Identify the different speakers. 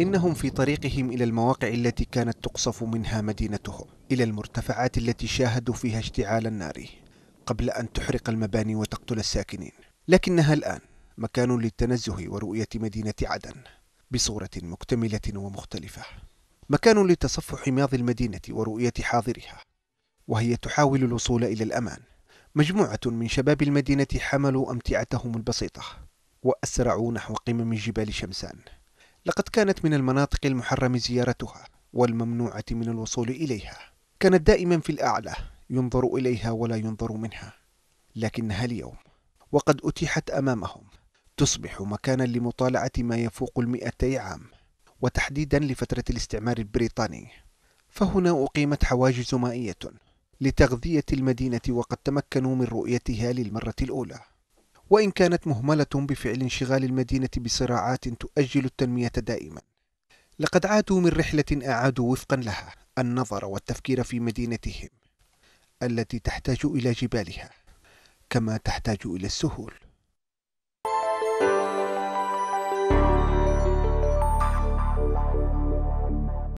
Speaker 1: إنهم في طريقهم إلى المواقع التي كانت تقصف منها مدينتهم إلى المرتفعات التي شاهدوا فيها اشتعال النار قبل أن تحرق المباني وتقتل الساكنين لكنها الآن مكان للتنزه ورؤية مدينة عدن بصورة مكتملة ومختلفة مكان لتصفح ماضي المدينة ورؤية حاضرها وهي تحاول الوصول إلى الأمان مجموعة من شباب المدينة حملوا أمتعتهم البسيطة وأسرعوا نحو قمم جبال شمسان لقد كانت من المناطق المحرم زيارتها والممنوعة من الوصول إليها كانت دائما في الأعلى ينظر إليها ولا ينظر منها لكنها اليوم وقد أتيحت أمامهم تصبح مكانا لمطالعة ما يفوق المئتي عام وتحديدا لفترة الاستعمار البريطاني فهنا أقيمت حواجز مائية لتغذية المدينة وقد تمكنوا من رؤيتها للمرة الأولى وإن كانت مهملة بفعل انشغال المدينة بصراعات تؤجل التنمية دائما لقد عادوا من رحلة أعادوا وفقا لها النظر والتفكير في مدينتهم التي تحتاج إلى جبالها كما تحتاج إلى السهول